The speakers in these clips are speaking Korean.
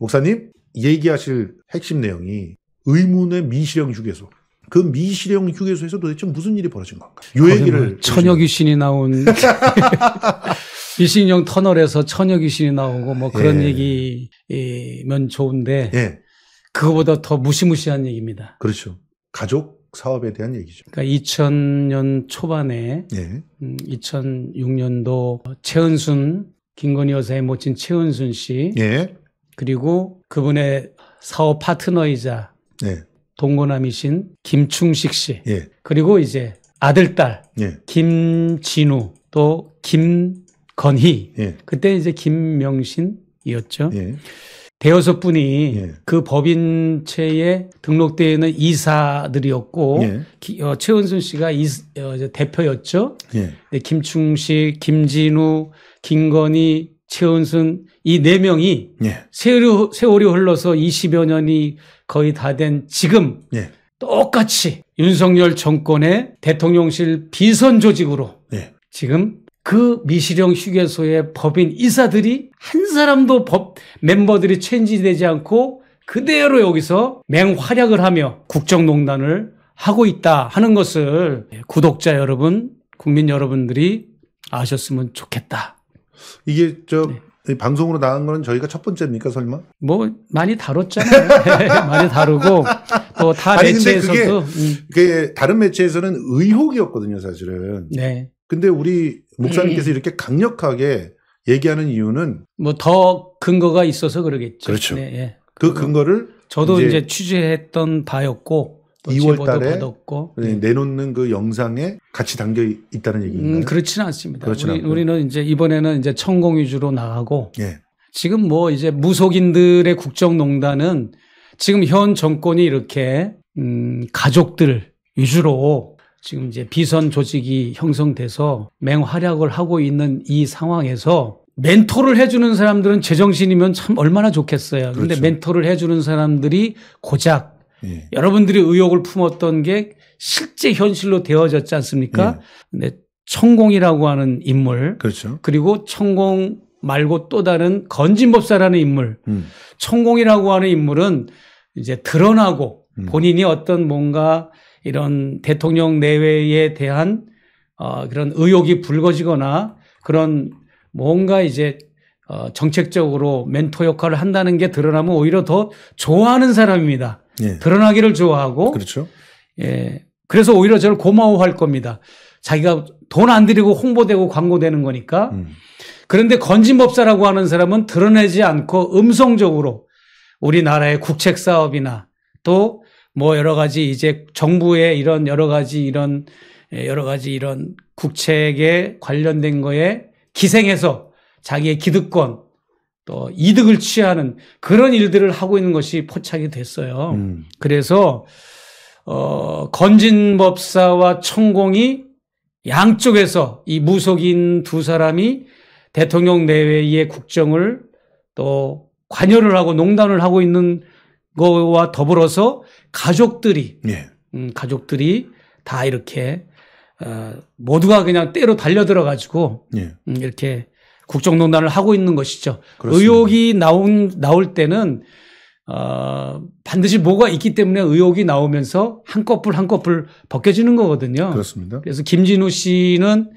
목사님 얘기하실 핵심 내용이 의문의 미실형 휴게소. 그 미실형 휴게소에서 도대체 무슨 일이 벌어진 건가? 요 얘기를 천여 귀신이 나온 미신형 터널에서 천여 귀신이 나오고 뭐 그런 예. 얘기면 좋은데 예. 그거보다 더 무시무시한 얘기입니다. 그렇죠. 가족 사업에 대한 얘기죠. 그러니까 2000년 초반에 예. 2006년도 음, 최은순 김건희 여사의 모친 최은순 씨 예. 그리고 그분의 사업 파트너이자 네. 예. 동고남이신 김충식 씨. 예. 그리고 이제 아들, 딸. 예. 김진우, 또 김건희. 예. 그때 이제 김명신이었죠. 예. 대여섯 분이 예. 그 법인체에 등록되어 있는 이사들이었고, 기, 어, 최은순 씨가 이, 어, 대표였죠. 네, 김충식, 김진우, 김건희, 최은순 이 네 명이 예. 세월이, 세월이 흘러서 20여 년이 거의 다 된 지금 예. 똑같이 윤석열 정권의 대통령실 비선 조직으로 예. 지금 그 미시령 휴게소의 법인 이사들이 한 사람도 법 멤버들이 체인지되지 않고 그대로 여기서 맹활약을 하며 국정농단을 하고 있다 하는 것을 구독자 여러분, 국민 여러분들이 아셨으면 좋겠다. 이게 저 네. 방송으로 나간 거는 저희가 첫 번째입니까 설마? 뭐 많이 다뤘잖아요. 네, 많이 다루고 또다 뭐 매체에서도 그게, 음. 그게 다른 매체에서는 의혹이었거든요 사실은. 네. 근데 우리 목사님께서 네. 이렇게 강력하게 얘기하는 이유는 뭐 더 근거가 있어서 그러겠죠. 그렇죠. 네, 예. 그 근거를 저도 이제, 이제 취재했던 바였고 2월 뭐 달에 네, 네. 내놓는 그 영상에 같이 담겨 있다는 음, 얘기인가요? 음, 그렇지는 않습니다. 그렇지 우리, 우리는 이제 이번에는 이제 천공 위주로 나가고 예. 지금 뭐 이제 무속인들의 국정농단은 지금 현 정권이 이렇게 음, 가족들 위주로 지금 이제 비선 조직이 형성돼서 맹활약을 하고 있는 이 상황에서 멘토를 해주는 사람들은 제정신이면 참 얼마나 좋겠어요. 그런데 그렇죠. 멘토를 해주는 사람들이 고작 예. 여러분들이 의욕을 품었던 게 실제 현실로 되어졌지 않습니까? 예. 근데 네, 천공이라고 하는 인물, 그렇죠. 그리고 천공 말고 또 다른 건진법사라는 인물, 음. 천공이라고 하는 인물은 이제 드러나고 음. 본인이 어떤 뭔가 이런 대통령 내외에 대한 어, 그런 의혹이 불거지거나 그런 뭔가 이제 어, 정책적으로 멘토 역할을 한다는 게 드러나면 오히려 더 좋아하는 사람입니다. 예. 드러나기를 좋아하고 그렇죠. 예. 그래서 오히려 저를 고마워할 겁니다. 자기가 돈 안 들이고 홍보되고 광고되는 거니까. 음. 그런데 건진법사라고 하는 사람은 드러내지 않고 음성적으로 우리나라의 국책 사업이나 또 뭐 여러 가지 이제 정부의 이런 여러 가지 이런 예, 여러 가지 이런 국책에 관련된 거에 기생해서 자기의 기득권 또 이득을 취하는 그런 일들을 하고 있는 것이 포착이 됐어요. 음. 그래서 어 건진법사와 천공이 양쪽에서 이 무속인 두 사람이 대통령 내외의 국정을 또 관여를 하고 농단을 하고 있는 거와 더불어서 가족들이 예. 음, 가족들이 다 이렇게 어, 모두가 그냥 때로 달려 들어가지고 예. 음, 이렇게 국정농단을 하고 있는 것이죠. 그렇습니다. 의혹이 나온 나올 때는 어, 반드시 뭐가 있기 때문에 의혹이 나오면서 한 커플 한 커플 벗겨지는 거거든요. 그렇습니다. 그래서 김진우 씨는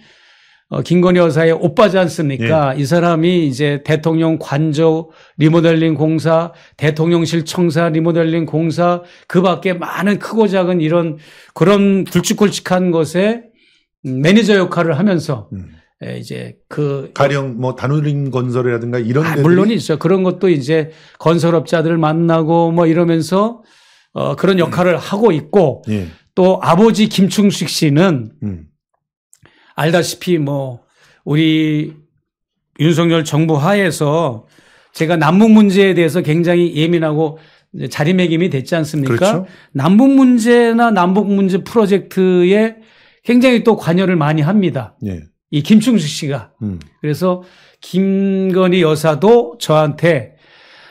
어, 김건희 여사의 오빠지 않습니까? 예. 이 사람이 이제 대통령 관저 리모델링 공사, 대통령실 청사 리모델링 공사, 그 밖에 많은 크고 작은 이런 그런 굵직굵직한 것에 매니저 역할을 하면서 음. 이제 그 가령 뭐 단우림 건설이라든가 이런 아, 물론 있죠 그런 것도 이제 건설업자들을 만나고 뭐 이러면서 어 그런 역할을 음. 하고 있고 예. 또 아버지 김충식 씨는 음. 알다시피 뭐 우리 윤석열 정부 하에서 제가 남북 문제에 대해서 굉장히 예민하고 자리매김이 됐지 않습니까? 그렇죠. 남북 문제나 남북 문제 프로젝트에 굉장히 또 관여를 많이 합니다. 예. 이 김충식 씨가. 음. 그래서 김건희 여사도 저한테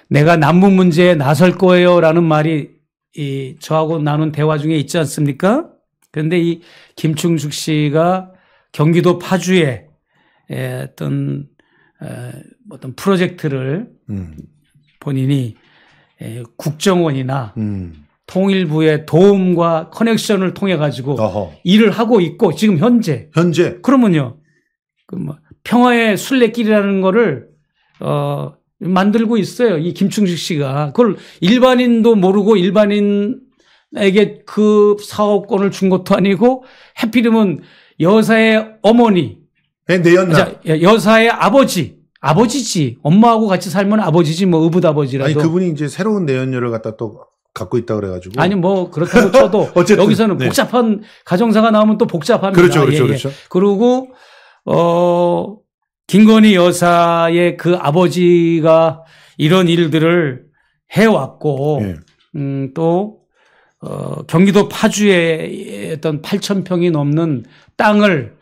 내가 남북 문제에 나설 거예요 라는 말이 이 저하고 나눈 대화 중에 있지 않습니까? 그런데 이 김충식 씨가 경기도 파주에 예, 어떤 에, 어떤 프로젝트를 음. 본인이 에, 국정원이나 음. 통일부의 도움과 커넥션을 통해 가지고 일을 하고 있고 지금 현재 현재 그러면요 그뭐 평화의 순례길이라는 거를 어 만들고 있어요. 이 김충식 씨가 그걸 일반인도 모르고 일반인에게 그 사업권을 준 것도 아니고 해필이면 여사의 어머니, 네, 내연남, 여사의 아버지, 아버지지 엄마하고 같이 살면 아버지지 뭐 의붓 아버지라도 아니 그분이 이제 새로운 내연녀를 갖다 또 갖고 있다 그래가지고 아니 뭐 그렇다고 쳐도 어쨌든, 여기서는 네. 복잡한 네. 가정사가 나오면 또 복잡합니다. 그렇죠, 그렇죠, 예, 예. 그렇죠. 그리고 어, 김건희 여사의 그 아버지가 이런 일들을 해왔고, 예. 음, 또, 어, 경기도 파주에 어떤 8 0 0 0 평이 넘는 땅을,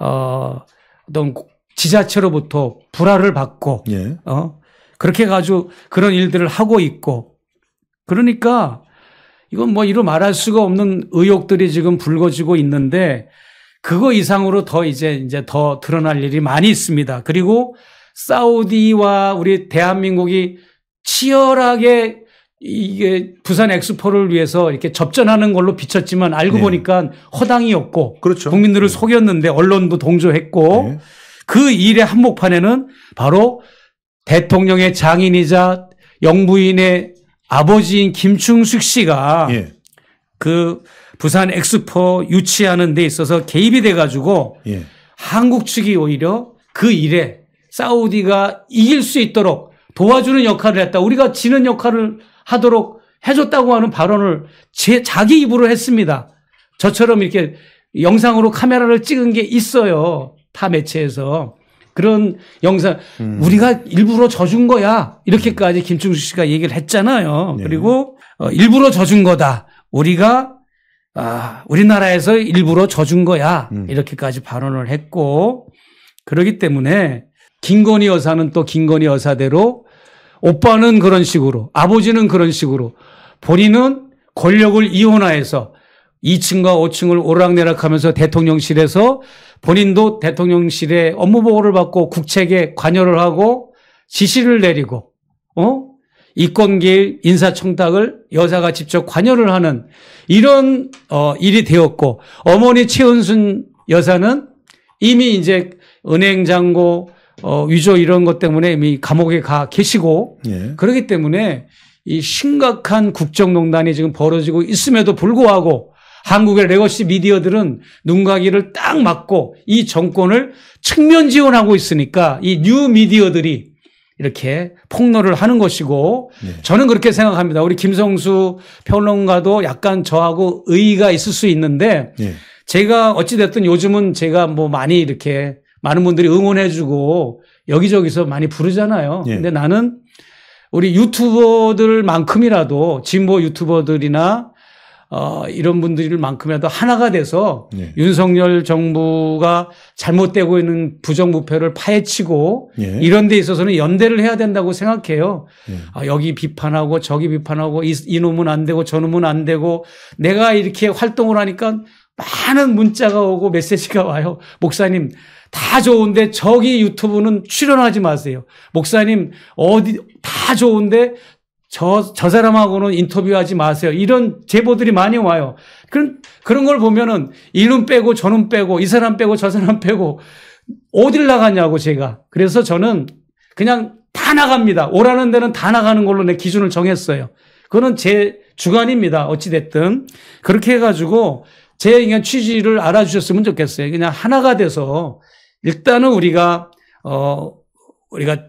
어, 어떤 지자체로부터 불화를 받고, 예. 어, 그렇게 가지고 그런 일들을 하고 있고, 그러니까 이건 뭐이루 말할 수가 없는 의혹들이 지금 불거지고 있는데, 그거 이상으로 더 이제 이제 더 드러날 일이 많이 있습니다. 그리고 사우디와 우리 대한민국이 치열하게 이게 부산 엑스포를 위해서 이렇게 접전하는 걸로 비쳤지만 알고 네. 보니까 허당이었고 그렇죠. 국민들을 네. 속였는데 언론도 동조했고 네. 그 일의 한복판에는 바로 대통령의 장인이자 영부인의 아버지인 김충숙 씨가 예. 그 부산 엑스포 유치하는 데 있어서 개입이 돼 가지고 예. 한국 측이 오히려 그 일에 사우디가 이길 수 있도록 도와주는 역할을 했다. 우리가 지는 역할을 하도록 해줬다고 하는 발언을 제 자기 입으로 했습니다. 저처럼 이렇게 영상으로 카메라를 찍은 게 있어요. 타 매체에서. 그런 영상 음. 우리가 일부러 져준 거야 이렇게까지 김충수 씨가 얘기를 했잖아요. 네. 그리고 어, 일부러 져준 거다. 우리가 아, 우리나라에서 일부러 져준 거야. 음. 이렇게까지 발언을 했고 그러기 때문에 김건희 여사는 또 김건희 여사대로 오빠는 그런 식으로 아버지는 그런 식으로 본인은 권력을 이혼화해서 2층과 5층을 오락내락하면서 대통령실에서 본인도 대통령실에 업무 보고를 받고 국책에 관여를 하고 지시를 내리고 어 이권길 인사청탁을 여자가 직접 관여를 하는 이런 어, 일이 되었고 어머니 최은순 여사는 이미 이제 은행 잔고 어, 위조 이런 것 때문에 이미 감옥에 가 계시고 예. 그러기 때문에 이 심각한 국정농단이 지금 벌어지고 있음에도 불구하고 한국의 레거시 미디어들은 눈가기를 딱맞고이 정권을 측면 지원하고 있으니까 이 뉴 미디어들이 이렇게 폭로를 하는 것이고 네. 저는 그렇게 생각합니다. 우리 김성수 평론가도 약간 저하고 의의가 있을 수 있는데 네. 제가 어찌됐든 요즘은 제가 뭐 많이 이렇게 많은 분들이 응원해주고 여기저기서 많이 부르잖아요. 네. 근데 나는 우리 유튜버들만큼이라도 진보 유튜버들이나 어, 이런 분들만큼이라도 일 하나가 돼서 예. 윤석열 정부가 잘못되고 있는 부정부패를 파헤치고 예. 이런 데 있어서는 연대를 해야 된다고 생각해요. 예. 아, 여기 비판하고 저기 비판하고 이, 이 놈은 안 되고 저 놈은 안 되고 내가 이렇게 활동을 하니까 많은 문자가 오고 메시지가 와요. 목사님, 다 좋은데 저기 유튜브는 출연하지 마세요. 목사님, 어디, 다 좋은데 저, 저 사람하고는 인터뷰하지 마세요. 이런 제보들이 많이 와요. 그런, 그런 걸 보면은 이눈 빼고 저눈 빼고 이 사람 빼고 저 사람 빼고 어딜 나가냐고 제가. 그래서 저는 그냥 다 나갑니다. 오라는 데는 다 나가는 걸로 내 기준을 정했어요. 그거는 제 주관입니다. 어찌됐든. 그렇게 해가지고 제 그냥 취지를 알아주셨으면 좋겠어요. 그냥 하나가 돼서 일단은 우리가, 어, 우리가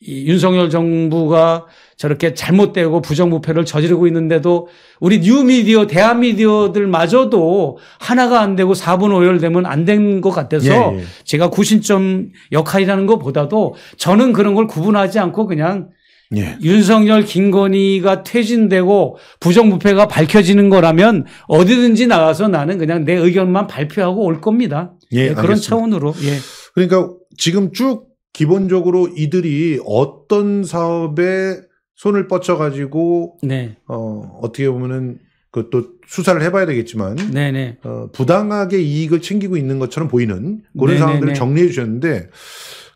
이 윤석열 정부가 저렇게 잘못되고 부정부패를 저지르고 있는데도 우리 뉴미디어, 대한미디어들마저도 하나가 안 되고 4분 오열되면 안 된 것 같아서 예, 예. 제가 구신점 역할이라는 것보다도 저는 그런 걸 구분하지 않고 그냥 예. 윤석열, 김건희가 퇴진되고 부정부패가 밝혀지는 거라면 어디든지 나가서 나는 그냥 내 의견만 발표하고 올 겁니다. 예, 예 그런 차원으로. 예. 그러니까 지금 쭉 기본적으로 이들이 어떤 사업에 손을 뻗쳐가지고 네. 어, 어떻게 보면은 그것도 수사를 해봐야 되겠지만 네네. 네. 어, 부당하게 이익을 챙기고 있는 것처럼 보이는 그런 네, 네 상황들을 네. 정리해 주셨는데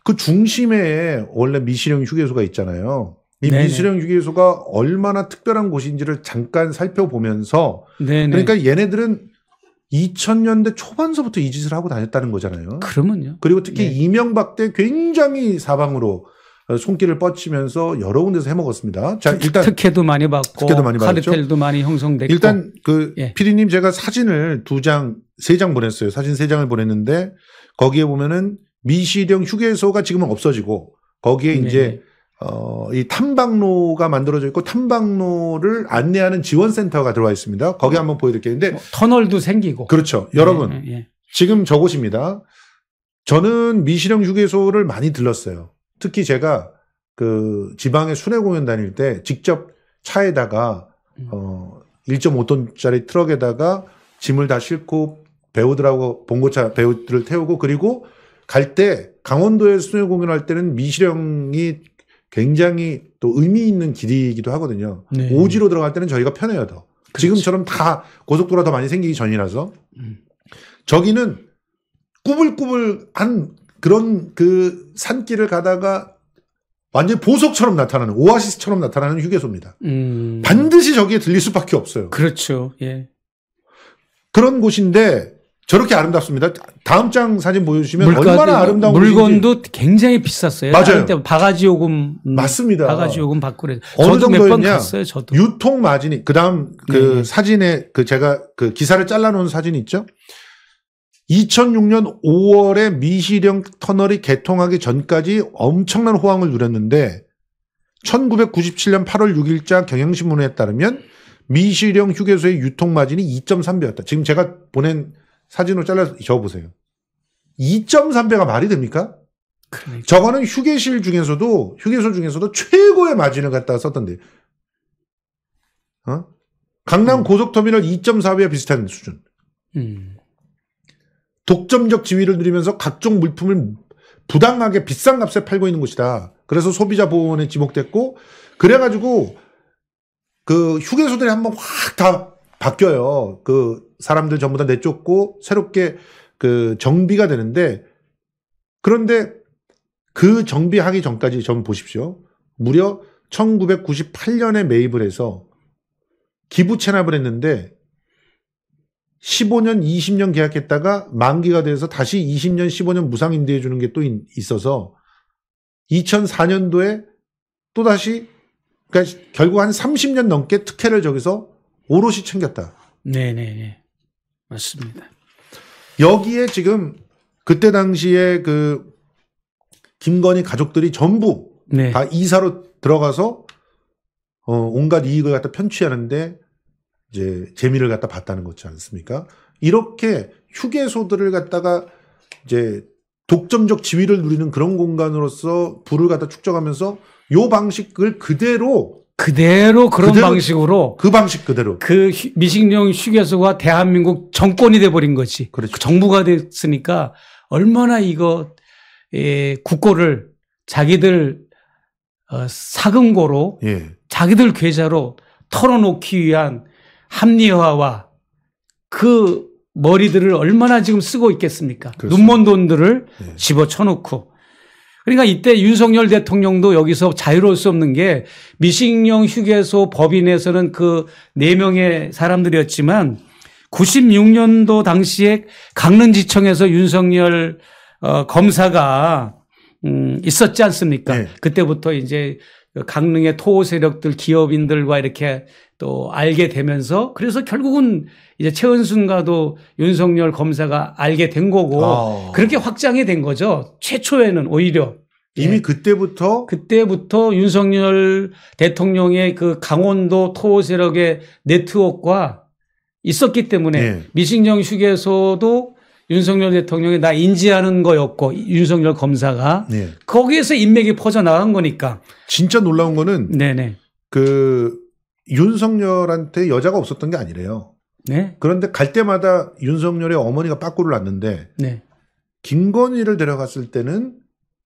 그 중심에 원래 미실형 휴게소가 있잖아요. 이 미실형 휴게소가 얼마나 특별한 곳인지를 잠깐 살펴보면서 네네. 그러니까 얘네들은 2000년대 초반서부터 이 짓을 하고 다녔다는 거잖아요. 그러면요. 그리고 특히 네. 이명박 때 굉장히 사방으로 손길을 뻗치면서 여러 군데서 해먹었습니다. 자, 일단 특혜도 많이 받고 특혜도 많이 받았죠. 카르텔도 많이 형성됐고 일단 그 예. 피디님 제가 사진을 두 장, 세 장 보냈어요. 사진 세 장을 보냈는데 거기에 보면은 미시령 휴게소가 지금은 없어지고 거기에 네. 이제 어, 이 탐방로가 만들어져 있고 탐방로를 안내하는 지원센터가 들어와 있습니다. 거기 한번 보여드릴게요. 근데 뭐, 터널도 생기고. 그렇죠. 여러분 네, 지금 저곳입니다. 저는 미시령 휴게소를 많이 들렀어요. 특히 제가 그지방의 순회 공연 다닐 때 직접 차에다가 음. 어 1.5톤짜리 트럭에다가 짐을 다 싣고 배우들하고 봉고차 배우들을 태우고 그리고 갈 때 강원도에 순회 공연할 때는 미시령이 굉장히 또 의미 있는 길이기도 하거든요. 네. 오지로 들어갈 때는 저희가 편해요 더. 그렇지. 지금처럼 다 고속도로가 더 많이 생기기 전이라서 음. 저기는 꾸불꾸불 한 그런 그 산길을 가다가 완전히 보석처럼 나타나는 오아시스처럼 나타나는 휴게소입니다. 음. 반드시 저기에 들릴 수밖에 없어요. 그렇죠. 예. 그런 곳인데 저렇게 아름답습니다. 다음 장 사진 보여주시면 얼마나 뭐 아름다운 물건도 곳인지. 굉장히 비쌌어요. 맞아요. 때 뭐 바가지 요금 맞습니다. 바가지 요금 받고 래 어느 정도였냐? 유통 마진이 그다음 그 네. 사진에 그 제가 그 기사를 잘라놓은 사진 있죠. 2006년 5월에 미시령 터널이 개통하기 전까지 엄청난 호황을 누렸는데 1997년 8월 6일자 경향신문에 따르면 미시령 휴게소의 유통 마진이 2.3배였다. 지금 제가 보낸 사진으로 잘라서 적어보세요. 2.3배가 말이 됩니까? 그러니까. 저거는 휴게실 중에서도 휴게소 중에서도 최고의 마진을 갖다가 썼던데. 어? 강남 음. 고속터미널 2.4배와 비슷한 수준. 음. 독점적 지위를 누리면서 각종 물품을 부당하게 비싼 값에 팔고 있는 곳이다. 그래서 소비자 보호원에 지목됐고 그래가지고 그 휴게소들이 한 번 확 다 바뀌어요. 그 사람들 전부 다 내쫓고 새롭게 그 정비가 되는데 그런데 그 정비하기 전까지 전 보십시오. 무려 1998년에 매입을 해서 기부 체납을 했는데 15년, 20년 계약했다가 만기가 돼서 다시 20년, 15년 무상 임대해 주는 게 또 있어서 2004년도에 또 다시 그러니까 결국 한 30년 넘게 특혜를 저기서 오롯이 챙겼다. 네, 네, 네. 맞습니다. 여기에 지금 그때 당시에 그 김건희 가족들이 전부 네. 다 이사로 들어가서 어 온갖 이익을 갖다 편취하는데 이제 재미를 갖다 봤다는 거지 않습니까? 이렇게 휴게소들을 갖다가 이제 독점적 지위를 누리는 그런 공간으로서 부를 갖다 축적하면서 요 방식을 그대로 그대로 그런 그대로, 방식으로 그 방식 그대로 그미식령 휴게소가 대한민국 정권이 돼 버린 거지. 그렇죠. 그 정부가 됐으니까 얼마나 이거 예, 국고를 자기들 어, 사금고로 예. 자기들 계좌로 털어놓기 위한 합리화와 그 머리들을 얼마나 지금 쓰고 있겠습니까? 눈먼 돈들을 네. 집어쳐놓고. 그러니까 이때 윤석열 대통령도 여기서 자유로울 수 없는 게 미식령 휴게소 법인에서는 그 4명의 사람들이었지만 96년도 당시에 강릉지청에서 윤석열 어, 검사가 음, 있었지 않습니까? 네. 그때부터 이제 그 강릉의 토호 세력들, 기업인들과 이렇게 또 알게 되면서 그래서 결국은 이제 최은순과도 윤석열 검사가 알게 된 거고 아. 그렇게 확장이 된 거죠. 최초에는 오히려 예. 이미 네. 그때부터 그때부터 윤석열 대통령의 그 강원도 토호 세력의 네트워크가 있었기 때문에 네. 미신정 휴게소도 윤석열 대통령이 나 인지하는 거였고 윤석열 검사가 네. 거기에서 인맥이 퍼져 나간 거니까 진짜 놀라운 거는 네네. 그 윤석열한테 여자가 없었던 게 아니래요. 네? 그런데 갈 때마다 윤석열의 어머니가 빠꾸를 났는데 네. 김건희를 데려갔을 때는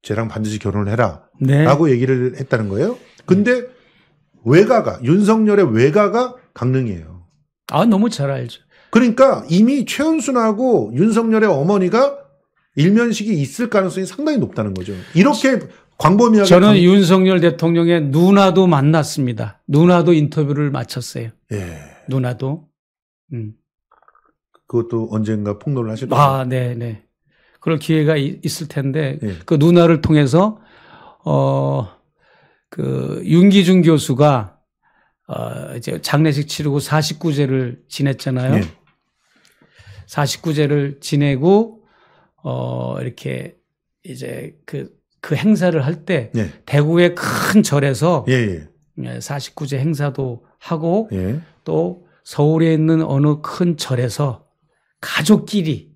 쟤랑 반드시 결혼을 해라라고 네. 얘기를 했다는 거예요. 근데 네. 외가가 윤석열의 외가가 강릉이에요. 아 너무 잘 알죠. 그러니까 이미 최은순하고 윤석열의 어머니가 일면식이 있을 가능성이 상당히 높다는 거죠. 이렇게 광범위하게 저는 강... 윤석열 대통령의 누나도 만났습니다. 누나도 인터뷰를 마쳤어요. 예. 누나도. 음. 그것도 언젠가 폭로를 하셨죠. 아, 네, 네. 그럴 기회가 이, 있을 텐데 예. 그 누나를 통해서 어 그 윤기준 교수가 어 이제 장례식 치르고 49제를 지냈잖아요. 예. 49제를 지내고 어 이렇게 이제 그그 그 행사를 할때 예. 대구의 큰 절에서 예, 예. 49제 예, 행사도 하고 예. 또 서울에 있는 어느 큰 절에서 가족끼리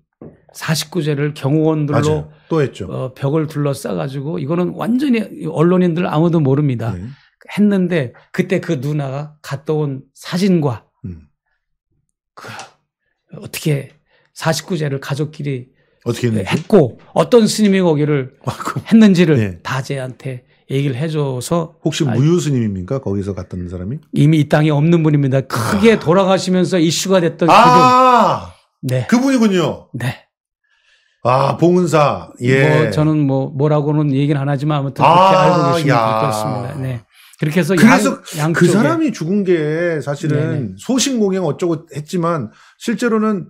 49제를 경호원들로 맞아요. 또 했죠. 어, 벽을 둘러싸 가지고 이거는 완전히 언론인들 아무도 모릅니다. 예. 했는데 그때 그 누나가 갔다 온 사진과 음. 그 어떻게 49제를 가족끼리 어떻게 했는지? 했고 어떤 스님이 거기를 아, 했는지를 네. 다 제한테 얘기를 해줘서 혹시 아, 무유 스님입니까? 거기서 갔던 사람이? 이미 이 땅에 없는 분입니다. 크게 아. 돌아가시면서 이슈가 됐던 아~ 그분. 네. 그분이군요. 네. 아, 봉은사. 예. 뭐 저는 뭐 뭐라고는 얘기는 안 하지만 아무튼 아, 그렇게 아~ 알고 계시면 좋겠습니다. 네. 그렇게 해서 그래서 양, 그 사람이 죽은 게 사실은 네네. 소신공행 어쩌고 했지만 실제로는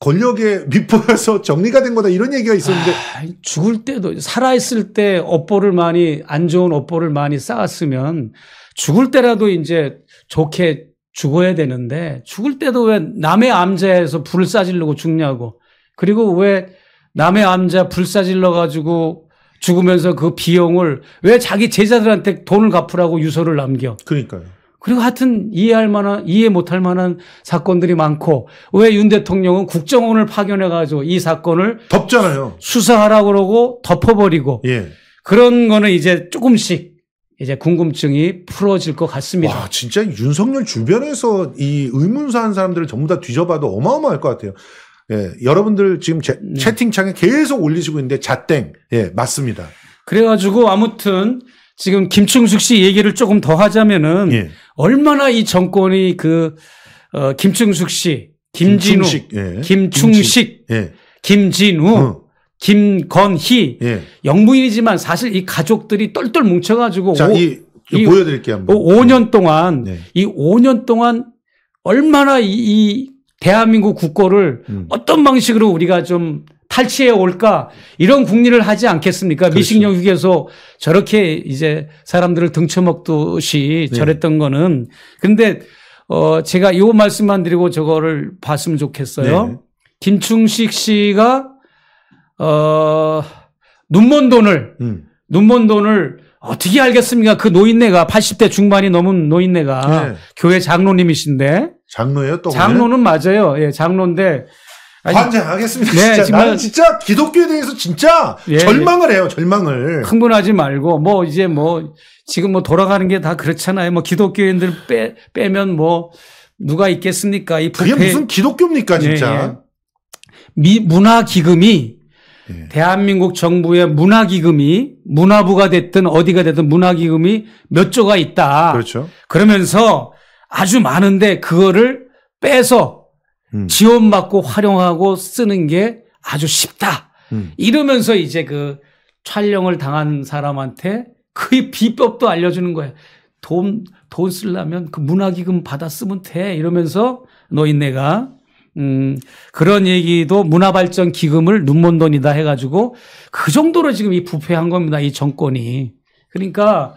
그권력의 밑보여서 정리가 된 거다 이런 얘기가 있었는데 아, 죽을 때도 살아 있을 때 업보를 많이 안 좋은 업보를 많이 쌓았으면 죽을 때라도 이제 좋게 죽어야 되는데 죽을 때도 왜 남의 암자에서 불을 싸질르고 죽냐고 그리고 왜 남의 암자 불 싸질러 가지고 죽으면서 그 비용을 왜 자기 제자들한테 돈을 갚으라고 유서를 남겨 그러니까요. 그리고 하여튼 이해할 만한, 이해 못할 만한 사건들이 많고 왜 윤 대통령은 국정원을 파견해가지고 이 사건을 덮잖아요. 수사하라고 그러고 덮어버리고 예. 그런 거는 이제 조금씩 이제 궁금증이 풀어질 것 같습니다. 와, 진짜 윤석열 주변에서 이 의문사한 사람들을 전부 다 뒤져봐도 어마어마할 것 같아요. 예, 여러분들 지금 제, 네. 채팅창에 계속 올리시고 있는데 자땡. 예, 맞습니다. 그래가지고 아무튼 지금 김충숙 씨 얘기를 조금 더 하자면은 예. 얼마나 이 정권이 그 어, 김충숙 씨, 김진우, 김충식, 예. 김충식 예. 김진우, 어. 김건희 예. 영부인이지만 사실 이 가족들이 똘똘 뭉쳐가지고 자, 오, 이, 이 보여드릴게요 한번. 5년 동안 네. 이 5년 동안 얼마나 이, 이 대한민국 국고를 음. 어떤 방식으로 우리가 좀 탈취해 올까 이런 국리를 하지 않겠습니까? 그렇죠. 미식령 휴게소 저렇게 이제 사람들을 등쳐먹듯이 네. 저랬던 거는 근데 어 제가 요 말씀만 드리고 저거를 봤으면 좋겠어요. 네. 김충식 씨가 어 눈먼 돈을 음. 눈먼 돈을 어떻게 알겠습니까? 그 노인네가 80대 중반이 넘은 노인네가 네. 교회 장로님이신데 장로예요 또 장로는 맞아요. 예, 장로인데 아니, 환장하겠습니다. 네, 진짜. 정말, 나는 진짜 기독교에 대해서 진짜 예, 절망을 예. 해요. 절망을. 흥분하지 말고 뭐 이제 뭐 지금 뭐 돌아가는 게 다 그렇잖아요. 뭐 기독교인들 빼, 빼면 뭐 누가 있겠습니까? 이 부패. 그게 무슨 기독교입니까 예, 진짜. 예, 예. 문화기금이 예. 대한민국 정부의 문화기금이 문화부가 됐든 어디가 됐든 문화기금이 몇 조가 있다. 그렇죠. 그러면서 아주 많은데 그거를 빼서 음. 지원받고 활용하고 쓰는 게 아주 쉽다. 음. 이러면서 이제 그 촬영을 당한 사람한테 그의 비법도 알려주는 거예요. 돈, 돈 쓰려면 그 문화기금 받아 쓰면 돼. 이러면서 노인네가, 음, 그런 얘기도 문화발전 기금을 눈먼 돈이다 해가지고 그 정도로 지금 이 부패한 겁니다. 이 정권이. 그러니까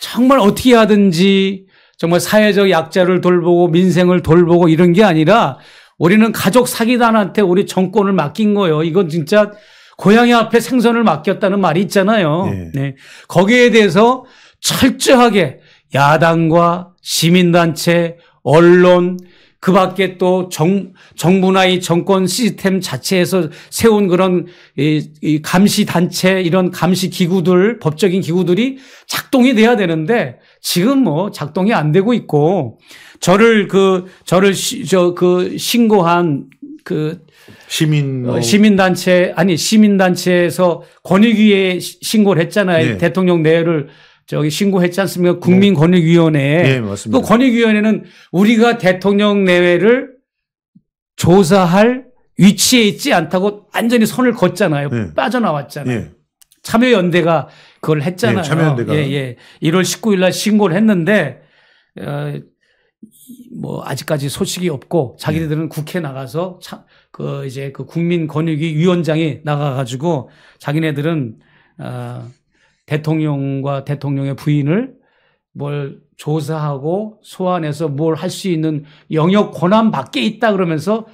정말 어떻게 하든지 정말 사회적 약자를 돌보고 민생을 돌보고 이런 게 아니라 우리는 가족 사기단한테 우리 정권을 맡긴 거예요. 이건 진짜 고양이 앞에 생선을 맡겼다는 말이 있잖아요. 예. 네. 거기에 대해서 철저하게 야당과 시민단체, 언론, 그 밖에 또 정, 정부나 이 정권 시스템 자체에서 세운 그런 이, 이 감시단체, 이런 감시기구들, 법적인 기구들이 작동이 돼야 되는데 지금 뭐 작동이 안 되고 있고 저를 그 저를 저 그 신고한 그 시민 어, 뭐 시민단체 아니 시민단체에서 권익위에 신고를 했잖아요. 네. 대통령 내외를 저기 신고했지 않습니까? 국민권익위원회에. 네, 예, 맞습니다. 그 권익위원회는 우리가 대통령 내외를 조사할 위치에 있지 않다고 완전히 손을 걷잖아요. 네. 빠져나왔잖아요. 네. 참여연대가 그걸 했잖아요. 참여연대가. 예, 예. 1월 19일 날 신고를 했는데 어, 뭐 아직까지 소식이 없고 자기들은 네. 국회 나가서 참그 이제 그 국민 권익위 위원장이 나가가지고 자기네들은 어, 대통령과 대통령의 부인을 뭘 조사하고 소환해서 뭘 할 수 있는 영역 권한 밖에 있다 그러면서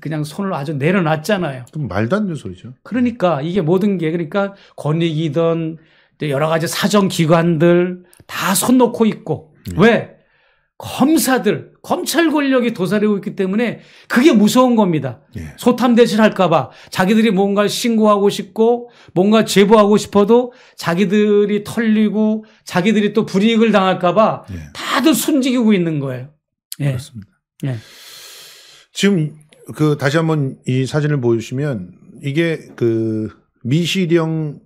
그냥 손을 아주 내려놨잖아요. 그럼 말도 안 되는 소리죠. 그러니까 이게 모든 게 그러니까 권익이든 여러 가지 사정 기관들 다 손 놓고 있고 네. 왜 검사들, 검찰 권력이 도사리고 있기 때문에 그게 무서운 겁니다. 예. 소탐 대신 할까봐 자기들이 뭔가 신고하고 싶고 뭔가 제보하고 싶어도 자기들이 털리고 자기들이 또 불이익을 당할까봐 예. 다들 숨지기고 있는 거예요. 예. 그렇습니다. 예. 지금 그 다시 한번 이 사진을 보여주시면 이게 그 미시령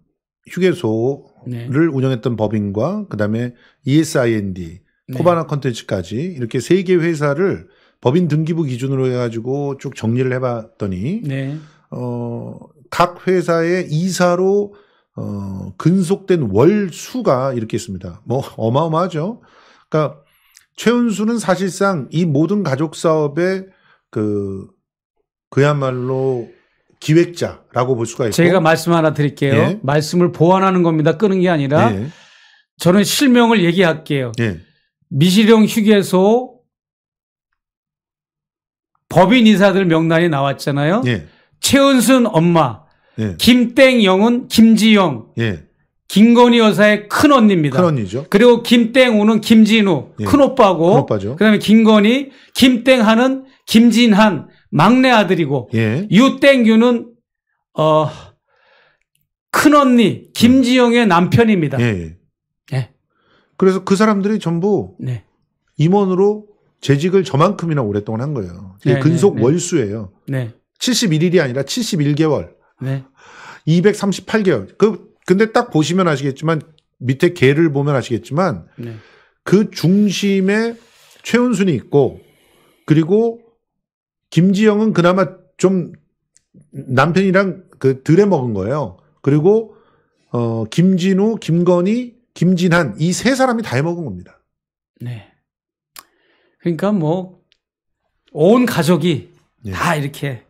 휴게소를 네. 운영했던 법인과 그다음에 ESIND 네. 코바나 컨텐츠까지 이렇게 세 개 회사를 법인 등기부 기준으로 해가지고 쭉 정리를 해봤더니 네. 어각 회사의 이사로 어 근속된 월 수가 이렇게 있습니다. 뭐 어마어마하죠. 그러니까 최은수는 사실상 이 모든 가족 사업의 그 그야말로 기획자라고 볼 수가 있고 제가 말씀 하나 드릴게요. 예. 말씀을 보완하는 겁니다. 끄는 게 아니라 예. 저는 실명을 얘기할게요. 예. 미시령 휴게소 법인 인사들 명단이 나왔잖아요. 예. 최은순 엄마, 예. 김땡영은 김지영, 예. 김건희 여사의 큰 언니입니다. 큰 언니죠. 그리고 김땡우는 김진우, 예. 큰 오빠고. 큰 오빠죠. 그다음에 김건희, 김땡하는 김진한 막내 아들이고, 예. 유땡규는 어, 큰 언니 김지영의 남편입니다. 예, 그래서 그 사람들이 전부 네. 임원으로 재직을 저만큼이나 오랫동안 한 거예요. 네, 근속 네, 네. 월수예요. 71일이 아니라 71개월. 238개월. 그 근데 딱 보시면 아시겠지만 밑에 개를 보면 아시겠지만 그 중심에 최은순이 있고 그리고 김지영은 그나마 좀 남편이랑 그 들에 먹은 거예요. 그리고 어 김진우, 김건희, 김진한 이 세 사람이 다 해먹은 겁니다. 네. 그러니까 뭐 온 가족이 네. 다 이렇게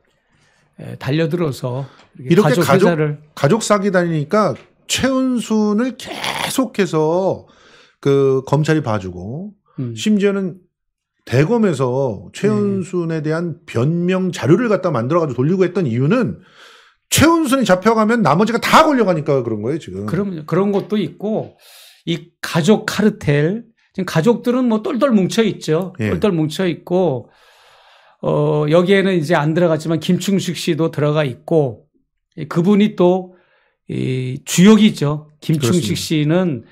예, 달려들어서 이렇게 이렇게 가족 가족, 회사를... 가족 사기 다니니까 최은순을 계속해서 그 검찰이 봐주고 음. 심지어는 대검에서 네. 최은순에 대한 변명 자료를 갖다 만들어가지고 돌리고 했던 이유는 최은순이 잡혀가면 나머지가 다 걸려가니까 그런 거예요 지금. 그럼 그런 것도 있고 이 가족 카르텔 지금 가족들은 뭐 똘똘 뭉쳐 있죠. 예. 똘똘 뭉쳐 있고 어 여기에는 이제 안 들어갔지만 김충식 씨도 들어가 있고 예, 그분이 또이 주역이죠. 김충식 그렇습니다. 씨는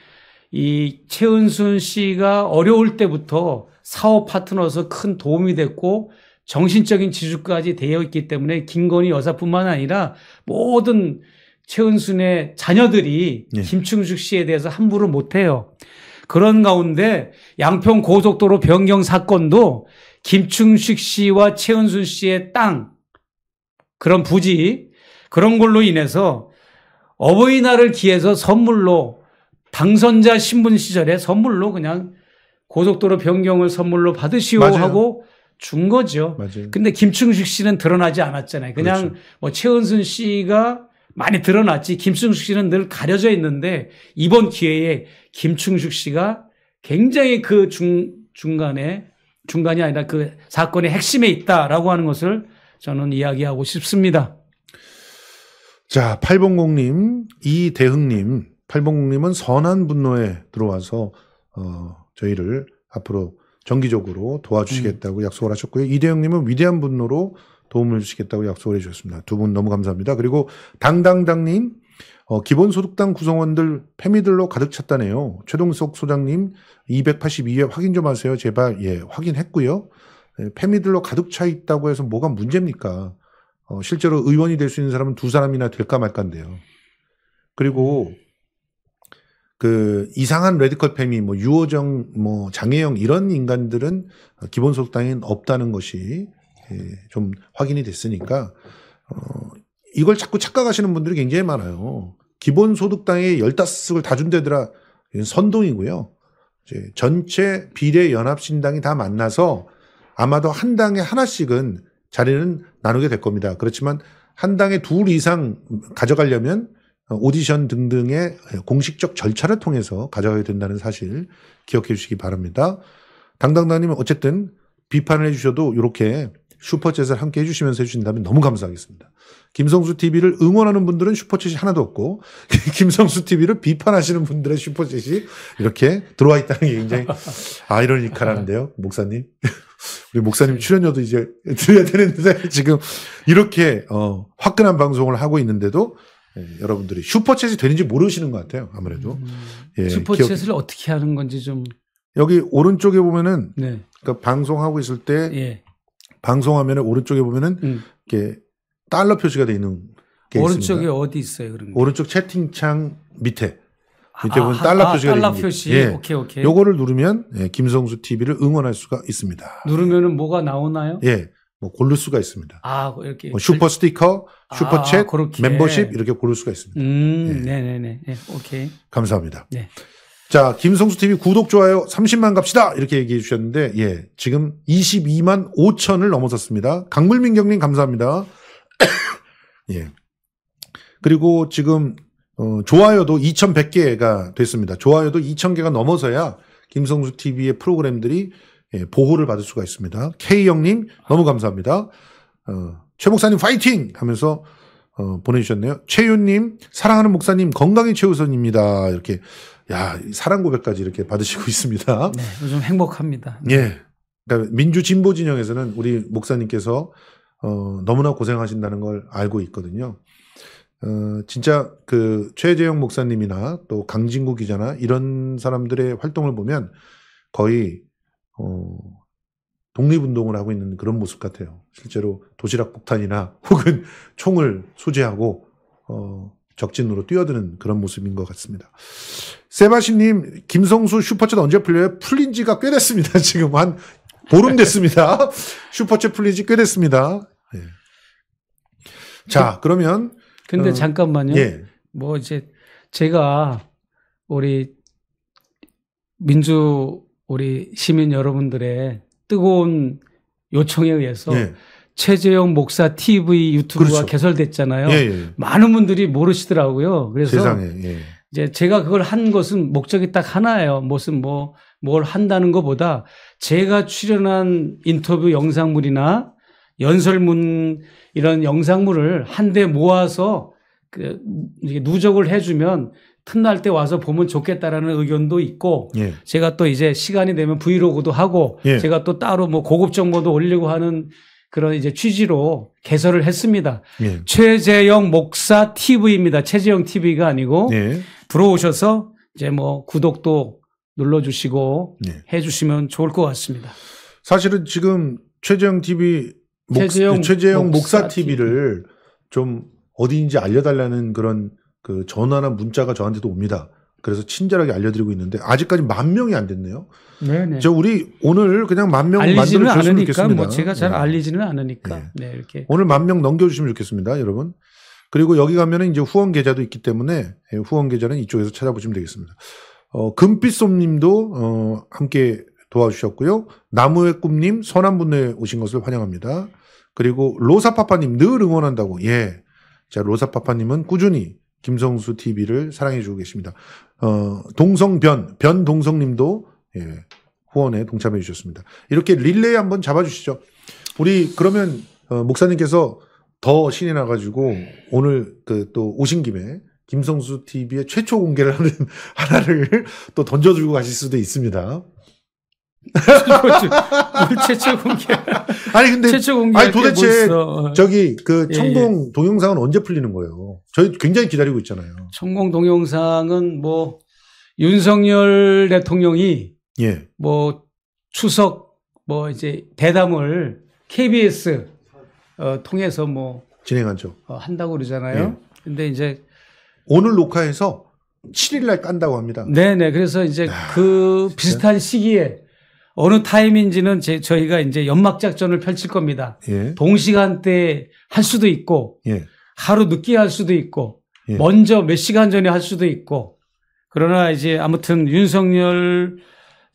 이 최은순 씨가 어려울 때부터 사업 파트너로서 큰 도움이 됐고 정신적인 지주까지 되어 있기 때문에 김건희 여사뿐만 아니라 모든 최은순의 자녀들이 네. 김충숙 씨에 대해서 함부로 못해요. 그런 가운데 양평 고속도로 변경 사건도 김충식 씨와 최은순 씨의 땅 그런 부지 그런 걸로 인해서 어버이날을 기해서 선물로 당선자 신분 시절에 선물로 그냥 고속도로 변경을 선물로 받으시오 맞아요. 하고 준 거죠. 맞아요. 근데 김충식 씨는 드러나지 않았잖아요. 그냥 그렇죠. 뭐 최은순 씨가 많이 드러났지 김충식 씨는 늘 가려져 있는데 이번 기회에 김충식 씨가 굉장히 그 중, 중간에 중간이 아니라 그 사건의 핵심에 있다라고 하는 것을 저는 이야기하고 싶습니다. 자, 800님, 이대흥님, 800님은 선한 분노에 들어와서 어, 저희를 앞으로 정기적으로 도와주시겠다고 음. 약속을 하셨고요. 이대영님은 위대한 분노로 도움을 주시겠다고 약속을 해주셨습니다. 두 분 너무 감사합니다. 그리고 당당당님, 어, 기본소득당 구성원들 패미들로 가득 찼다네요. 최동석 소장님 282회 확인 좀 하세요. 제발 예 확인했고요. 예, 패미들로 가득 차 있다고 해서 뭐가 문제입니까? 어, 실제로 의원이 될 수 있는 사람은 두 사람이나 될까 말까인데요. 그리고 음. 그 이상한 레디컬 패미, 뭐 유호정, 뭐 장혜영 이런 인간들은 기본소득당에는 없다는 것이 예, 좀 확인이 됐으니까 어 이걸 자꾸 착각하시는 분들이 굉장히 많아요. 기본소득당에 1 5섯을다 준대더라 선동이고요. 이제 전체 비례연합신당이 다 만나서 아마도 한 당에 하나씩은 자리는 나누게 될 겁니다. 그렇지만 한 당에 둘 이상 가져가려면 어, 오디션 등등의 예, 공식적 절차를 통해서 가져야 가 된다는 사실 기억해 주시기 바랍니다. 당당당님은 어쨌든 비판을 해주셔도 이렇게 슈퍼챗을 함께 해주시면서 해주신다면 너무 감사하겠습니다. 김성수 TV를 응원하는 분들은 슈퍼챗이 하나도 없고, 김성수 TV를 비판하시는 분들의 슈퍼챗이 이렇게 들어와 있다는 게 굉장히 아이러니컬한데요, 목사님. 우리 목사님 출연료도 이제 드려야 되는데, 지금 이렇게, 어, 화끈한 방송을 하고 있는데도 예, 여러분들이 슈퍼챗이 되는지 모르시는 것 같아요. 아무래도 음. 예, 슈퍼챗을 기억... 어떻게 하는 건지 좀 여기 오른쪽에 보면은 네. 그러니까 방송하고 있을 때 예. 방송화면에 오른쪽에 보면은 음. 이렇게 달러 표시가 돼 있는 게 오른쪽에 있습니다. 어디 있어요 그런 게? 오른쪽 채팅창 밑에 밑에 아, 보면 아, 달러 아, 표시가 달러 있는 표시. 게. 예. 오케이 오케이. 요거를 누르면 예, 김성수 TV를 응원할 수가 있습니다. 누르면은 뭐가 나오나요? 예, 뭐 고를 수가 있습니다. 아 뭐 이렇게 뭐 슈퍼 스티커 아, 슈퍼챗, 아, 멤버십 이렇게 고를 수가 있습니다. 음, 네. 예. 네네 예, 오케이. 감사합니다. 네. 자, 김성수 TV 구독, 좋아요 30만 갑시다! 이렇게 얘기해 주셨는데, 예. 지금 22만 5천을 넘어섰습니다. 강물민 경님 감사합니다. 예. 그리고 지금, 어, 좋아요도 2,100개가 됐습니다. 좋아요도 2,000개가 넘어서야 김성수 TV의 프로그램들이 예, 보호를 받을 수가 있습니다. K형님, 너무 감사합니다. 어, 최 목사님 파이팅! 하면서 어, 보내주셨네요. 최윤님, 사랑하는 목사님, 건강이 최우선입니다. 이렇게, 야, 사랑 고백까지 이렇게 받으시고 있습니다. 네, 요즘 행복합니다. 네. 예. 그러니까 민주진보진영에서는 우리 목사님께서 어, 너무나 고생하신다는 걸 알고 있거든요. 어, 진짜 그최재영 목사님이나 또 강진구 기자나 이런 사람들의 활동을 보면 거의 어, 독립운동을 하고 있는 그런 모습 같아요. 실제로 도시락 폭탄이나 혹은 총을 소재하고 어, 적진으로 뛰어드는 그런 모습인 것 같습니다. 세바시님, 김성수 슈퍼챗 언제 풀려요? 풀린 지가 꽤 됐습니다. 지금 한 보름 됐습니다. 슈퍼챗 풀린 지꽤 됐습니다. 예. 자, 그 그러면. 근데 어, 잠깐만요. 예. 뭐 이제 제가 우리 민주 우리 시민 여러분들의 뜨거운 요청에 의해서 예. 최재형 목사 TV 유튜브가 그렇죠. 개설됐잖아요. 예, 예. 많은 분들이 모르시더라고요. 그래서 세상에, 예. 이제 제가 그걸 한 것은 목적이 딱 하나예요. 무슨 뭐 뭘 한다는 것보다 제가 출연한 인터뷰 영상물이나 연설문 이런 영상물을 한데 모아서 그 누적을 해주면 틈날 때 와서 보면 좋겠다라는 의견도 있고 예. 제가 또 이제 시간이 되면 브이로그도 하고 예. 제가 또 따로 뭐 고급 정보도 올리고 하는 그런 이제 취지로 개설을 했습니다. 예. 최재영 목사 TV입니다. 최재영 TV가 아니고 예. 들어오셔서 이제 뭐 구독도 눌러주시고 예. 해주시면 좋을 것 같습니다. 사실은 지금 최재영 TV 목, 최재영, 최재영 목사, 목사 TV를 좀 어디인지 알려달라는 그런 그 전화나 문자가 저한테도 옵니다. 그래서 친절하게 알려드리고 있는데 아직까지 만 명이 안 됐네요. 네네. 네. 저 우리 오늘 그냥 만명 만들어 주셨으면 좋겠습니다. 뭐 제가 잘 네. 알리지는 않으니까. 네. 네 이렇게 오늘 만 명 넘겨주시면 좋겠습니다, 여러분. 그리고 여기 가면은 이제 후원 계좌도 있기 때문에 예, 후원 계좌는 이쪽에서 찾아보시면 되겠습니다. 어, 금빛솜님도 어, 함께 도와주셨고요. 나무의 꿈님, 선한분에 오신 것을 환영합니다. 그리고 로사파파님 늘 응원한다고. 예. 자, 로사파파님은 꾸준히 김성수 TV를 사랑해주고 계십니다. 어, 동성변, 변동성님도 예, 후원에 동참해 주셨습니다. 이렇게 릴레이 한번 잡아주시죠. 우리 그러면 어, 목사님께서 더 신이 나가지고 오늘 그 또 오신 김에 김성수 TV의 최초 공개를 하는 하나를 또 던져주고 가실 수도 있습니다. 최초 공개. 아니 근데 최초 공개. 아니 도대체 뭐 저기 그 예, 청공 예, 예. 동영상은 언제 풀리는 거예요? 저희 굉장히 기다리고 있잖아요. 청공 동영상은 뭐 윤석열 대통령이 예. 뭐 추석 뭐 이제 대담을 KBS 어, 통해서 뭐 진행하죠. 어, 한다고 그러잖아요. 예. 근데 이제 오늘 녹화해서 7일 날 깐다고 합니다. 네, 네. 그래서 이제 아, 그 진짜? 비슷한 시기에 어느 타임인지는 제, 저희가 이제 연막 작전을 펼칠 겁니다. 예. 동시간대할 수도 있고 예. 하루 늦게 할 수도 있고 예. 먼저 몇 시간 전에 할 수도 있고 그러나 이제 아무튼 윤석열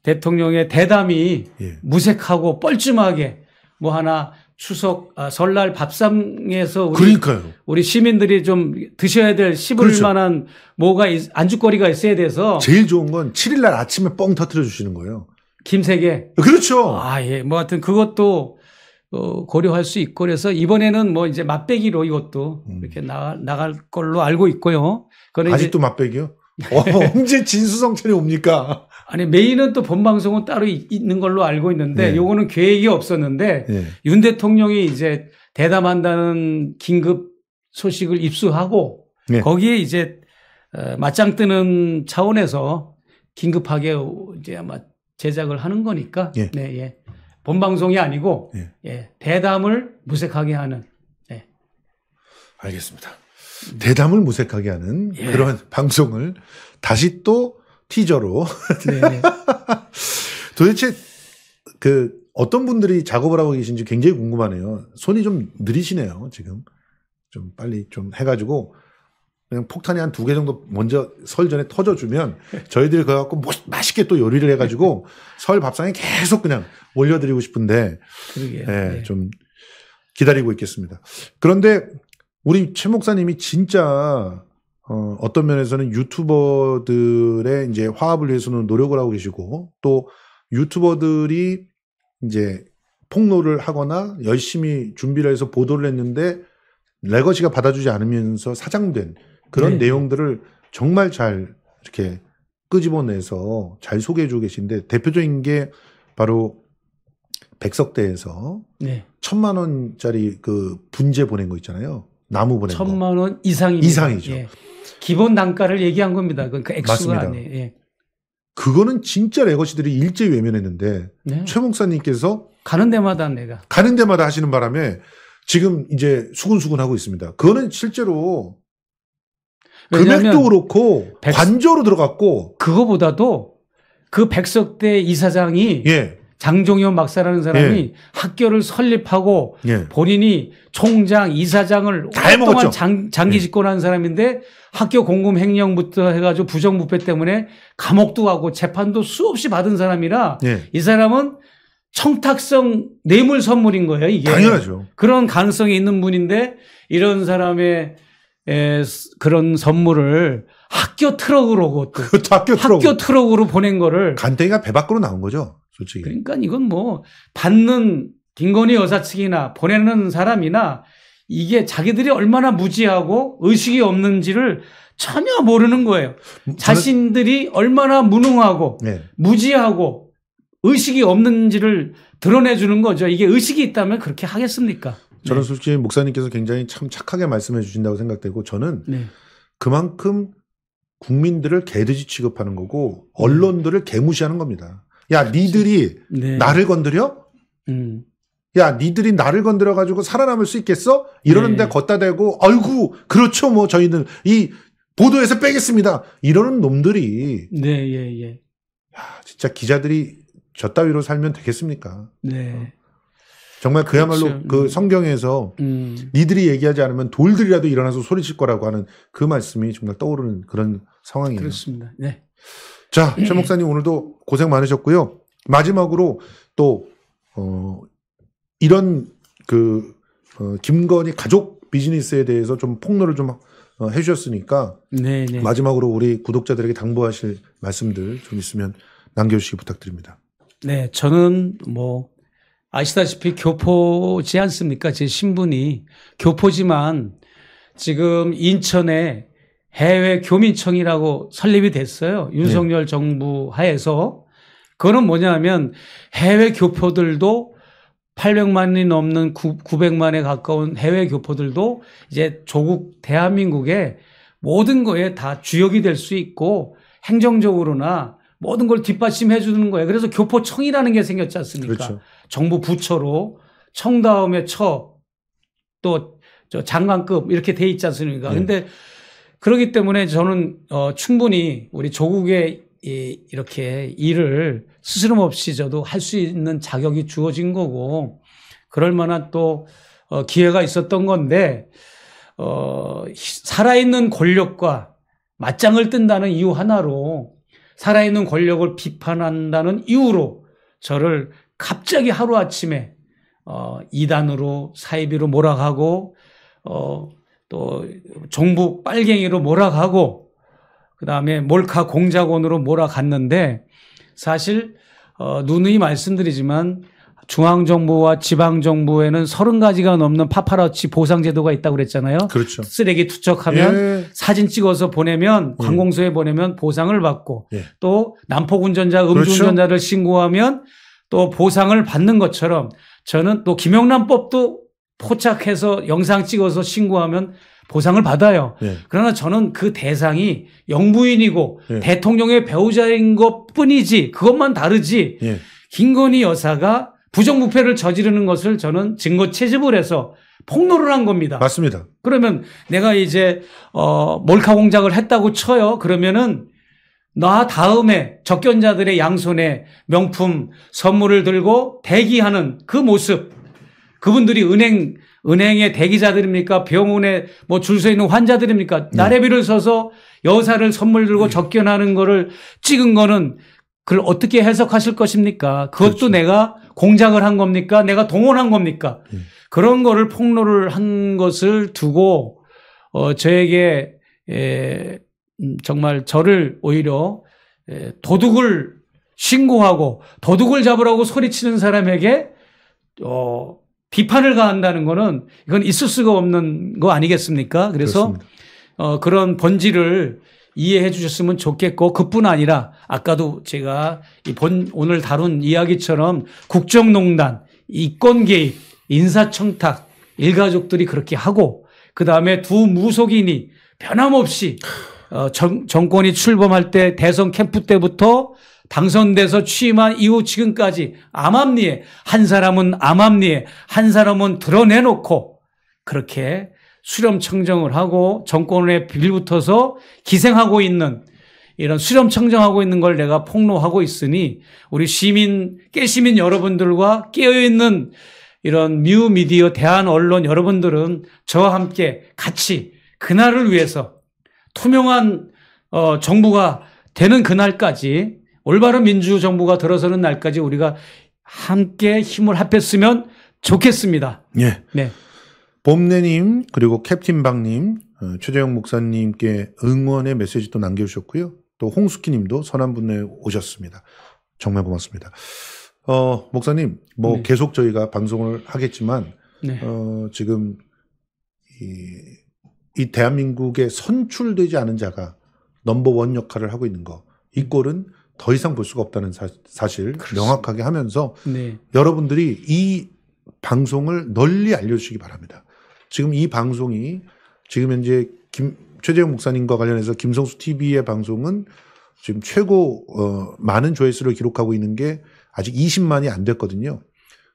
대통령의 대담이 예. 무색하고 뻘쭘하게 뭐 하나 추석 아, 설날 밥상에서 우리 그러니까요. 우리 시민들이 좀 드셔야 될 씹을 그렇죠. 만한 뭐가 안주거리가 있어야 돼서 제일 좋은 건 7일 날 아침에 뻥 터트려 주시는 거예요. 김세계. 그렇죠. 아, 예. 뭐 하여튼 그것도 어, 고려할 수 있고 그래서 이번에는 뭐 이제 맛배기로 이것도 음. 이렇게 나, 나갈 걸로 알고 있고요. 그건 아직도 맛배기요? 어, 언제 진수성찬이 옵니까? 아니 메인은 또 본방송은 따로 있는 걸로 알고 있는데 네. 요거는 계획이 없었는데 네. 윤 대통령이 이제 대담한다는 긴급 소식을 입수하고 네. 거기에 이제 어, 맞짱 뜨는 차원에서 긴급하게 이제 아마 제작을 하는 거니까 예. 네, 예. 본방송이 아니고 예. 예. 대담을 무색하게 하는 네. 알겠습니다. 대담을 무색하게 하는 예. 그런 방송을 다시 또 티저로 네, 네. 도대체 그 어떤 분들이 작업을 하고 계신지 굉장히 궁금하네요. 손이 좀 느리시네요, 지금. 좀 빨리 좀 해가지고 그냥 폭탄이 한 두 개 정도 먼저 설 전에 터져주면 저희들이 그거 갖고 뭐 맛있게 또 요리를 해가지고 설 밥상에 계속 그냥 올려드리고 싶은데 그러게요. 네, 네. 좀 기다리고 있겠습니다. 그런데 우리 최 목사님이 진짜 어, 어떤 면에서는 유튜버들의 이제 화합을 위해서는 노력을 하고 계시고 또 유튜버들이 이제 폭로를 하거나 열심히 준비를 해서 보도를 했는데 레거시가 받아주지 않으면서 사장된 그런 네. 내용들을 정말 잘 이렇게 끄집어내서 잘 소개해주고 계신데 대표적인 게 바로 백석대에서 네. 천만 원짜리 그 분재 보낸 거 있잖아요. 나무 보낸 천만 거. 원 이상입니다. 이상이죠. 예. 기본 단가를 얘기한 겁니다. 그건 그 액수가 맞습니다. 아니에요. 예. 그거는 진짜 레거시들이 일제 외면했는데 네. 최 목사님께서 가는 데마다 내가 가는 데마다 하시는 바람에 지금 이제 수근수근 하고 있습니다. 그거는 실제로 금액도 그렇고 백... 관저로 들어갔고 그거보다도 그 백석대 이사장이 예. 장종현 박사라는 사람이 예. 학교를 설립하고 예. 본인이 총장, 이사장을 오랫동안 장, 예. 장기 집권한 사람인데 학교 공금 횡령부터 해가지고 부정부패 때문에 감옥도 가고 재판도 수없이 받은 사람이라 예. 이 사람은 청탁성 뇌물 선물인 거예요. 이게 당연하죠. 그런 가능성이 있는 분인데 이런 사람의 에, 그런 선물을 학교 트럭으로 그것도 학교, 학교 트럭. 으로 보낸 거를 간땡이가 배 밖으로 나온 거죠, 솔직히. 그러니까 이건 뭐 받는 김건희 여사 측이나 보내는 사람이나 이게 자기들이 얼마나 무지하고 의식이 없는지를 전혀 모르는 거예요. 음, 자신들이 얼마나 무능하고 네. 무지하고 의식이 없는지를 드러내 주는 거죠. 이게 의식이 있다면 그렇게 하겠습니까? 저는 네. 솔직히 목사님께서 굉장히 참 착하게 말씀해 주신다고 생각되고 저는 네. 그만큼 국민들을 개돼지 취급하는 거고 언론들을 개무시하는 겁니다. 야 니들이 네. 나를 건드려? 음. 야, 니들이 나를 건드려가지고 살아남을 수 있겠어? 이러는데 네. 걷다 대고, 아이고, 그렇죠, 뭐, 저희는 이 보도에서 빼겠습니다. 이러는 놈들이. 네, 예, 예. 야, 진짜 기자들이 저 따위로 살면 되겠습니까? 네. 어. 정말 그야말로 그렇죠. 그 음. 성경에서 음. 니들이 얘기하지 않으면 돌들이라도 일어나서 소리칠 거라고 하는 그 말씀이 정말 떠오르는 그런 상황이에요. 그렇습니다. 네. 자, 최 목사님 오늘도 고생 많으셨고요. 마지막으로 또, 어, 이런 그, 어, 김건희 가족 비즈니스에 대해서 좀 폭로를 좀 어, 해주셨으니까. 네네. 네. 마지막으로 우리 구독자들에게 당부하실 말씀들 좀 있으면 남겨주시기 부탁드립니다. 네, 저는 뭐, 아시다시피 교포지 않습니까? 제 신분이 교포지만 지금 인천에 해외 교민청이라고 설립이 됐어요. 네. 윤석열 네. 정부 하에서 그거는 뭐냐면 해외 교포들도 800만이 넘는 900만에 가까운 해외 교포들도 이제 조국 대한민국의 모든 거에 다 주역이 될 수 있고 행정적으로나 모든 걸 뒷받침해 주는 거예요. 그래서 교포청이라는 게 생겼지 않습니까? 그렇죠. 정부 부처로 청 다음에 처또 장관급 이렇게 돼 있지 않습니까? 네. 근데 그러기 때문에 저는 어 충분히 우리 조국의 이 이렇게 일을 스스럼 없이 저도 할 수 있는 자격이 주어진 거고 그럴 만한 또 어, 기회가 있었던 건데 어 살아있는 권력과 맞짱을 뜬다는 이유 하나로 살아있는 권력을 비판한다는 이유로 저를 갑자기 하루아침에 어, 이단으로 사이비로 몰아가고 어, 또 정부 빨갱이로 몰아가고 그다음에 몰카 공작원으로 몰아갔는데 사실 어, 누누이 말씀드리지만 중앙정부와 지방정부에는 서른 가지가 넘는 파파라치 보상제도가 있다고 그랬잖아요. 그렇죠. 쓰레기 투척하면 예. 사진 찍어서 보내면 예. 관공서에 예. 보내면 보상을 받고 예. 또 난폭운전자, 음주운전자를 그렇죠. 신고하면 또 보상을 받는 것처럼 저는 또 김영란법도 포착해서 영상 찍어서 신고하면 보상을 받아요. 예. 그러나 저는 그 대상이 영부인이고 예. 대통령의 배우자인 것 뿐이지 그것만 다르지 예. 김건희 여사가 부정부패를 저지르는 것을 저는 증거 채집을 해서 폭로를 한 겁니다. 맞습니다. 그러면 내가 이제 어 몰카 공작을 했다고 쳐요. 그러면은 나 다음에 적견자들의 양손에 명품 선물을 들고 대기하는 그 모습. 그분들이 은행 은행의 대기자들입니까? 병원에 뭐 줄 서 있는 환자들입니까? 네. 나래비를 써서 여사를 선물 들고 적견하는 거를 찍은 거는 그걸 어떻게 해석하실 것입니까? 그것도 그렇죠. 내가 공작을 한 겁니까? 내가 동원한 겁니까? 음. 그런 거를 폭로를 한 것을 두고 어 저에게 에 음, 정말 저를 오히려 에 도둑을 신고하고 도둑을 잡으라고 소리치는 사람에게 어 비판을 가한다는 거는 이건 있을 수가 없는 거 아니겠습니까? 그래서 그렇습니다. 어 그런 본질을 이해해 주셨으면 좋겠고 그뿐 아니라 아까도 제가 이 본 오늘 다룬 이야기처럼 국정농단, 이권 개입, 인사청탁 일가족들이 그렇게 하고 그다음에 두 무속인이 변함없이 어, 정, 정권이 출범할 때 대선 캠프 때부터 당선돼서 취임한 이후 지금까지 암암리에 한 사람은 암암리에 한 사람은 드러내놓고 그렇게 수렴 청정을 하고 정권에 빌붙어서 기생하고 있는 이런 수렴 청정하고 있는 걸 내가 폭로하고 있으니 우리 시민 깨시민 여러분들과 깨어 있는 이런 뉴 미디어 대한 언론 여러분들은 저와 함께 같이 그날을 위해서 투명한 어, 정부가 되는 그날까지 올바른 민주 정부가 들어서는 날까지 우리가 함께 힘을 합했으면 좋겠습니다. 예. 네. 봄내님 그리고 캡틴박님 어, 최재영 목사님께 응원의 메시지 도 남겨주셨고요. 또 홍수키님도 선한 분에 오셨습니다. 정말 고맙습니다. 어, 목사님 뭐 네. 계속 저희가 방송을 하겠지만 네. 어, 지금 이, 이 대한민국에 선출되지 않은 자가 넘버원 역할을 하고 있는 거. 이 음. 꼴은 더 이상 볼 수가 없다는 사, 실 명확하게 하면서 네. 여러분들이 이 방송을 널리 알려주시기 바랍니다. 지금 이 방송이 지금 현재 김, 최재형 목사님과 관련해서 김성수 TV의 방송은 지금 최고 어, 많은 조회수를 기록하고 있는 게 아직 20만이 안 됐거든요.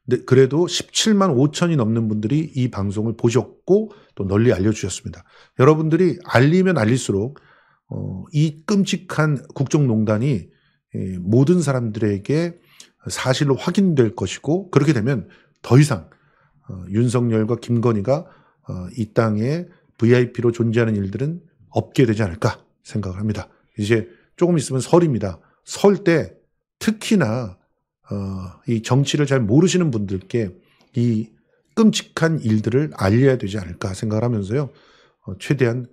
근데 그래도 17만 5천이 넘는 분들이 이 방송을 보셨고 또 널리 알려주셨습니다. 여러분들이 알리면 알릴수록 어, 이 끔찍한 국정농단이 예, 모든 사람들에게 사실로 확인될 것이고 그렇게 되면 더 이상 어, 윤석열과 김건희가 어, 이 땅에 VIP로 존재하는 일들은 없게 되지 않을까 생각을 합니다. 이제 조금 있으면 설입니다. 설 때 특히나 어, 이 정치를 잘 모르시는 분들께 이 끔찍한 일들을 알려야 되지 않을까 생각을 하면서요. 어, 최대한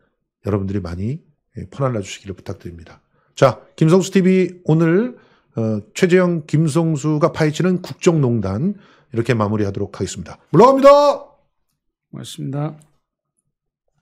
여러분들이 많이 예, 퍼날라 주시기를 부탁드립니다. 자, 김성수 TV 오늘 어, 최재형, 김성수가 파헤치는 국정농단 이렇게 마무리하도록 하겠습니다. 물러갑니다. 고맙습니다.